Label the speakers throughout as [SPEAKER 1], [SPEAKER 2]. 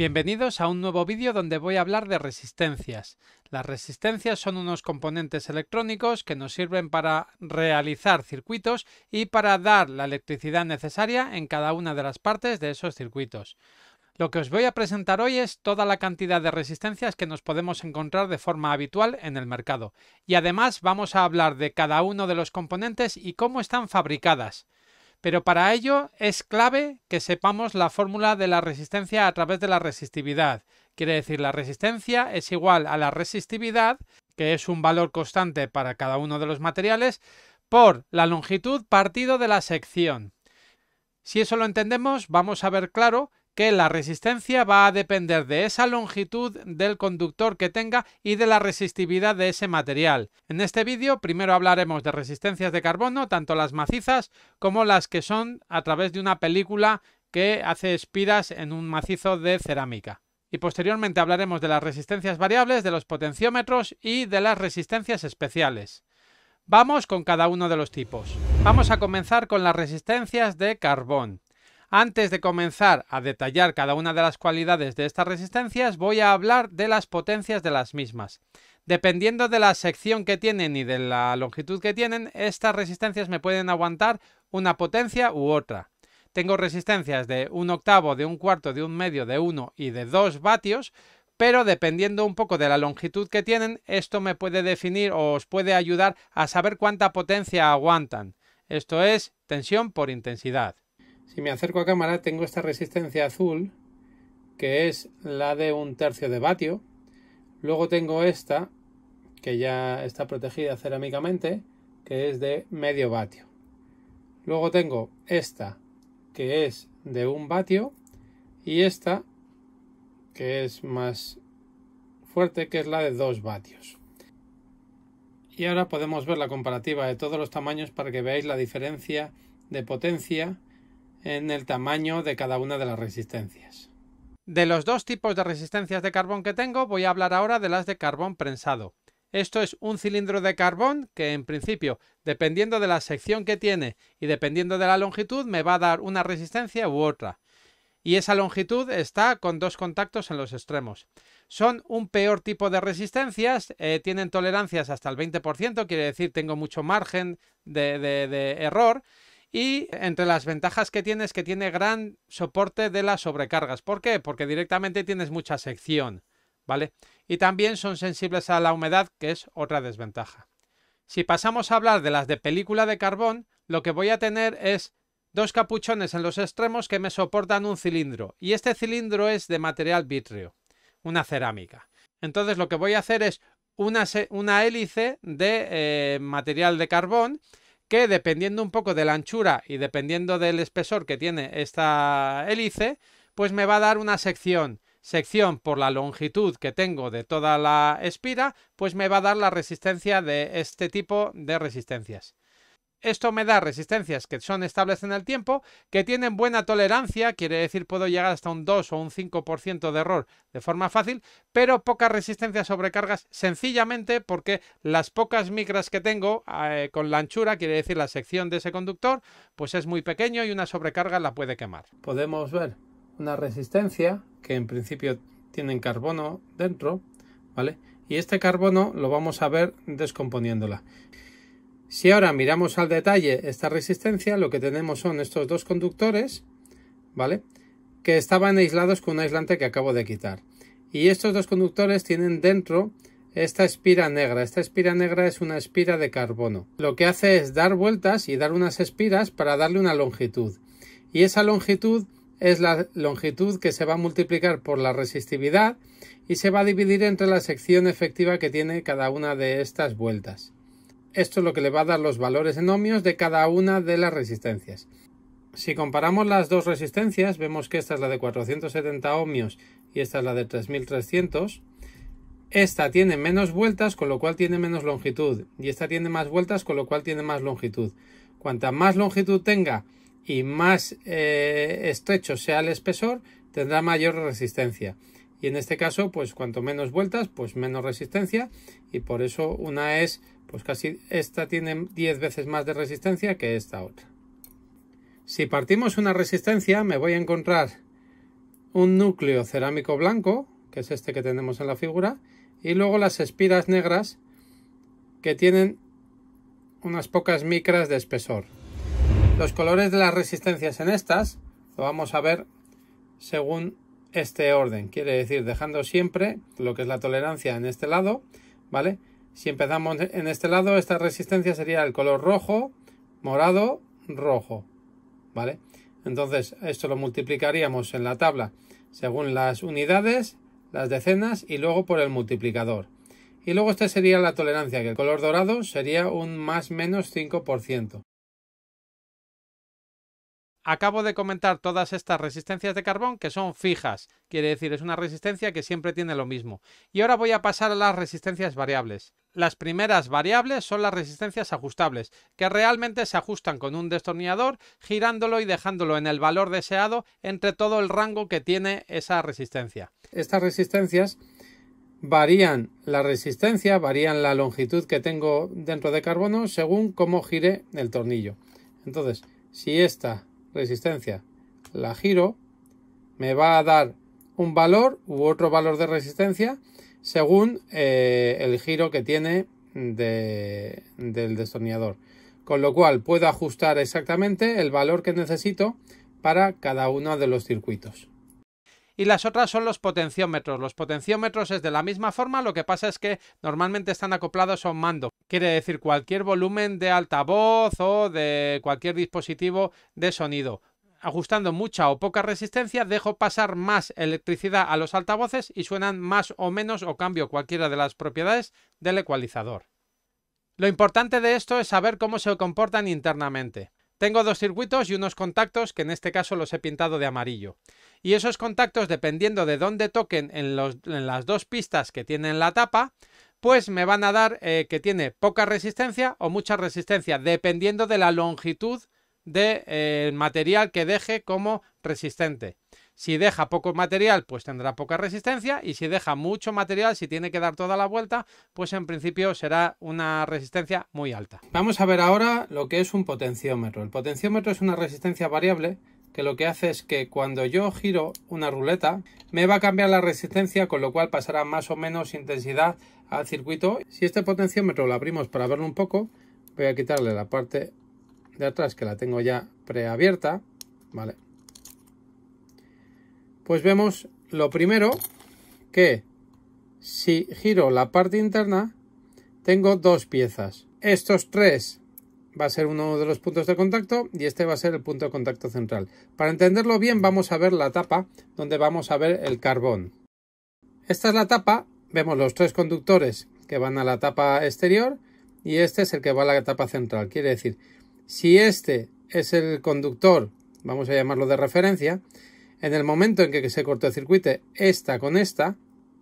[SPEAKER 1] Bienvenidos a un nuevo vídeo donde voy a hablar de resistencias. Las resistencias son unos componentes electrónicos que nos sirven para realizar circuitos y para dar la electricidad necesaria en cada una de las partes de esos circuitos. Lo que os voy a presentar hoy es toda la cantidad de resistencias que nos podemos encontrar de forma habitual en el mercado. Y además vamos a hablar de cada uno de los componentes y cómo están fabricadas. Pero para ello es clave que sepamos la fórmula de la resistencia a través de la resistividad. Quiere decir, la resistencia es igual a la resistividad, que es un valor constante para cada uno de los materiales, por la longitud partido de la sección. Si eso lo entendemos, vamos a ver claro que la resistencia va a depender de esa longitud del conductor que tenga y de la resistividad de ese material. En este vídeo primero hablaremos de resistencias de carbono, tanto las macizas como las que son a través de una película que hace espiras en un macizo de cerámica. Y posteriormente hablaremos de las resistencias variables, de los potenciómetros y de las resistencias especiales. Vamos con cada uno de los tipos. Vamos a comenzar con las resistencias de carbón. Antes de comenzar a detallar cada una de las cualidades de estas resistencias, voy a hablar de las potencias de las mismas. Dependiendo de la sección que tienen y de la longitud que tienen, estas resistencias me pueden aguantar una potencia u otra. Tengo resistencias de un octavo, de un cuarto, de un medio, de uno y de dos vatios, pero dependiendo un poco de la longitud que tienen, esto me puede definir o os puede ayudar a saber cuánta potencia aguantan. Esto es tensión por intensidad. Si me acerco a cámara tengo esta resistencia azul que es la de un tercio de vatio. Luego tengo esta que ya está protegida cerámicamente que es de medio vatio. Luego tengo esta que es de un vatio y esta que es más fuerte que es la de dos vatios. Y ahora podemos ver la comparativa de todos los tamaños para que veáis la diferencia de potencia en el tamaño de cada una de las resistencias. De los dos tipos de resistencias de carbón que tengo, voy a hablar ahora de las de carbón prensado. Esto es un cilindro de carbón que en principio, dependiendo de la sección que tiene y dependiendo de la longitud, me va a dar una resistencia u otra. Y esa longitud está con dos contactos en los extremos. Son un peor tipo de resistencias, eh, tienen tolerancias hasta el 20%, quiere decir tengo mucho margen de error y entre las ventajas que tiene es que tiene gran soporte de las sobrecargas. ¿Por qué? Porque directamente tienes mucha sección, ¿vale? Y también son sensibles a la humedad, que es otra desventaja. Si pasamos a hablar de las de película de carbón, lo que voy a tener es dos capuchones en los extremos que me soportan un cilindro. Y este cilindro es de material vitreo, una cerámica. Entonces lo que voy a hacer es una, hélice de eh, material de carbón que dependiendo un poco de la anchura y dependiendo del espesor que tiene esta hélice, pues me va a dar una sección. Sección por la longitud que tengo de toda la espira, pues me va a dar la resistencia de este tipo de resistencias. Esto me da resistencias que son estables en el tiempo, que tienen buena tolerancia, quiere decir puedo llegar hasta un 2 o un 5% de error de forma fácil, pero pocas resistencias sobrecargas sencillamente porque las pocas micras que tengo eh, con la anchura, quiere decir la sección de ese conductor, pues es muy pequeño y una sobrecarga la puede quemar. Podemos ver una resistencia que en principio tiene carbono dentro, ¿vale? Y este carbono lo vamos a ver descomponiéndola. Si ahora miramos al detalle esta resistencia, lo que tenemos son estos dos conductores, ¿vale? Que estaban aislados con un aislante que acabo de quitar. Y estos dos conductores tienen dentro esta espira negra. Esta espira negra es una espira de carbono. Lo que hace es dar vueltas y dar unas espiras para darle una longitud. Y esa longitud es la longitud que se va a multiplicar por la resistividad y se va a dividir entre la sección efectiva que tiene cada una de estas vueltas. Esto es lo que le va a dar los valores en ohmios de cada una de las resistencias. Si comparamos las dos resistencias, vemos que esta es la de 470 ohmios y esta es la de 3300. Esta tiene menos vueltas, con lo cual tiene menos longitud. Y esta tiene más vueltas, con lo cual tiene más longitud. Cuanta más longitud tenga y más eh, estrecho sea el espesor, tendrá mayor resistencia. Y en este caso, pues cuanto menos vueltas, pues menos resistencia. Y por eso una es pues casi esta tiene 10 veces más de resistencia que esta otra. Si partimos una resistencia me voy a encontrar un núcleo cerámico blanco, que es este que tenemos en la figura, y luego las espiras negras que tienen unas pocas micras de espesor. Los colores de las resistencias en estas lo vamos a ver según este orden, quiere decir dejando siempre lo que es la tolerancia en este lado, ¿vale? Si empezamos en este lado, esta resistencia sería el color rojo, morado, rojo. ¿Vale? Entonces, esto lo multiplicaríamos en la tabla según las unidades, las decenas y luego por el multiplicador. Y luego esta sería la tolerancia, que el color dorado sería un más menos 5%. Acabo de comentar todas estas resistencias de carbón que son fijas, quiere decir es una resistencia que siempre tiene lo mismo. Y ahora voy a pasar a las resistencias variables las primeras variables son las resistencias ajustables, que realmente se ajustan con un destornillador, girándolo y dejándolo en el valor deseado entre todo el rango que tiene esa resistencia. Estas resistencias varían la resistencia, varían la longitud que tengo dentro de carbono según cómo gire el tornillo. Entonces, si esta resistencia la giro, me va a dar un valor u otro valor de resistencia según eh, el giro que tiene del destornillador. Con lo cual puedo ajustar exactamente el valor que necesito para cada uno de los circuitos. Y las otras son los potenciómetros. Los potenciómetros es de la misma forma, lo que pasa es que normalmente están acoplados a un mando. Quiere decir cualquier volumen de altavoz o de cualquier dispositivo de sonido ajustando mucha o poca resistencia, dejo pasar más electricidad a los altavoces y suenan más o menos o cambio cualquiera de las propiedades del ecualizador. Lo importante de esto es saber cómo se comportan internamente. Tengo dos circuitos y unos contactos que en este caso los he pintado de amarillo. Y esos contactos, dependiendo de dónde toquen en, las dos pistas que tienen la tapa, pues me van a dar eh, que tiene poca resistencia o mucha resistencia, dependiendo de la longitud del de, eh, material que deje como resistente. Si deja poco material, pues tendrá poca resistencia y si deja mucho material, si tiene que dar toda la vuelta, pues en principio será una resistencia muy alta. Vamos a ver ahora lo que es un potenciómetro. El potenciómetro es una resistencia variable que lo que hace es que cuando yo giro una ruleta me va a cambiar la resistencia con lo cual pasará más o menos intensidad al circuito. Si este potenciómetro lo abrimos para verlo un poco voy a quitarle la parte de atrás que la tengo ya preabierta, ¿vale? Pues vemos lo primero que si giro la parte interna tengo dos piezas. Estos tres va a ser uno de los puntos de contacto y este va a ser el punto de contacto central. Para entenderlo bien vamos a ver la tapa donde vamos a ver el carbón. Esta es la tapa, vemos los tres conductores que van a la tapa exterior y este es el que va a la tapa central. Quiere decir si este es el conductor, vamos a llamarlo de referencia, en el momento en que se cortocircuite esta con esta,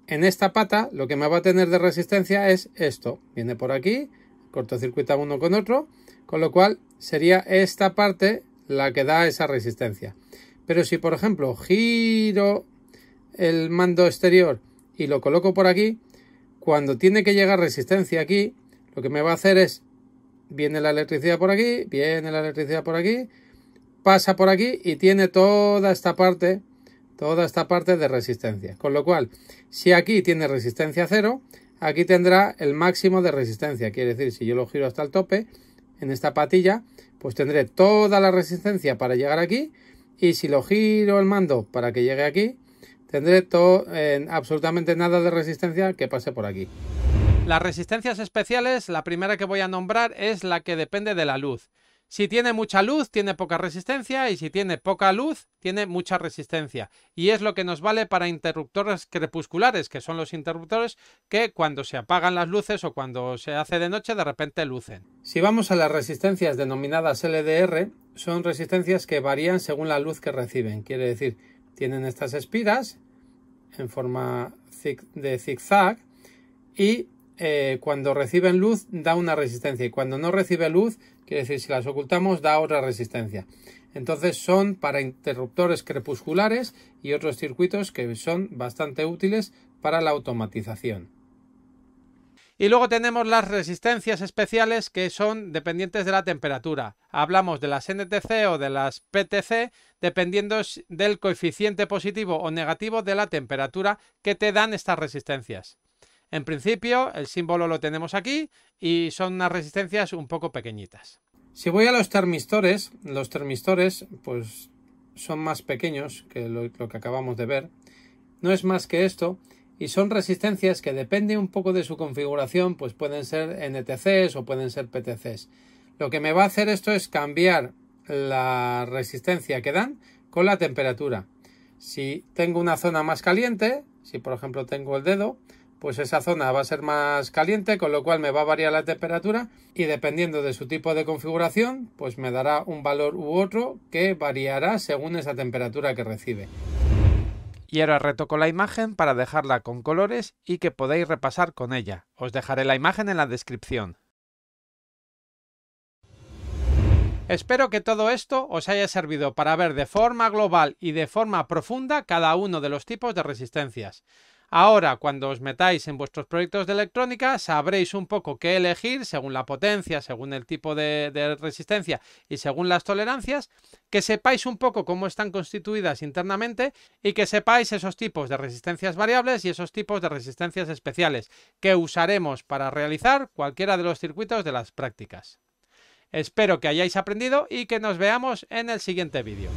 [SPEAKER 1] en esta pata lo que me va a tener de resistencia es esto. Viene por aquí, cortocircuita uno con otro, con lo cual sería esta parte la que da esa resistencia. Pero si por ejemplo giro el mando exterior y lo coloco por aquí, cuando tiene que llegar resistencia aquí, lo que me va a hacer es viene la electricidad por aquí, viene la electricidad por aquí, pasa por aquí y tiene toda esta parte, toda esta parte de resistencia. Con lo cual, si aquí tiene resistencia cero, aquí tendrá el máximo de resistencia. Quiere decir, si yo lo giro hasta el tope, en esta patilla, pues tendré toda la resistencia para llegar aquí. Y si lo giro el mando para que llegue aquí, tendré todo, eh, absolutamente nada de resistencia que pase por aquí. Las resistencias especiales, la primera que voy a nombrar es la que depende de la luz. Si tiene mucha luz, tiene poca resistencia y si tiene poca luz, tiene mucha resistencia. Y es lo que nos vale para interruptores crepusculares, que son los interruptores que cuando se apagan las luces o cuando se hace de noche de repente lucen. Si vamos a las resistencias denominadas LDR, son resistencias que varían según la luz que reciben. Quiere decir, tienen estas espiras en forma de zigzag y eh, cuando reciben luz da una resistencia y cuando no recibe luz, quiere decir si las ocultamos, da otra resistencia. Entonces son para interruptores crepusculares y otros circuitos que son bastante útiles para la automatización. Y luego tenemos las resistencias especiales que son dependientes de la temperatura. Hablamos de las NTC o de las PTC dependiendo del coeficiente positivo o negativo de la temperatura que te dan estas resistencias. En principio, el símbolo lo tenemos aquí y son unas resistencias un poco pequeñitas. Si voy a los termistores, los termistores pues son más pequeños que lo, que acabamos de ver. No es más que esto y son resistencias que dependen un poco de su configuración, pues pueden ser NTCs o pueden ser PTCs. Lo que me va a hacer esto es cambiar la resistencia que dan con la temperatura. Si tengo una zona más caliente, si por ejemplo tengo el dedo, pues esa zona va a ser más caliente, con lo cual me va a variar la temperatura y dependiendo de su tipo de configuración, pues me dará un valor u otro que variará según esa temperatura que recibe. Y ahora retoco la imagen para dejarla con colores y que podáis repasar con ella. Os dejaré la imagen en la descripción. Espero que todo esto os haya servido para ver de forma global y de forma profunda cada uno de los tipos de resistencias. Ahora, cuando os metáis en vuestros proyectos de electrónica, sabréis un poco qué elegir según la potencia, según el tipo de, resistencia y según las tolerancias, que sepáis un poco cómo están constituidas internamente y que sepáis esos tipos de resistencias variables y esos tipos de resistencias especiales que usaremos para realizar cualquiera de los circuitos de las prácticas. Espero que hayáis aprendido y que nos veamos en el siguiente vídeo.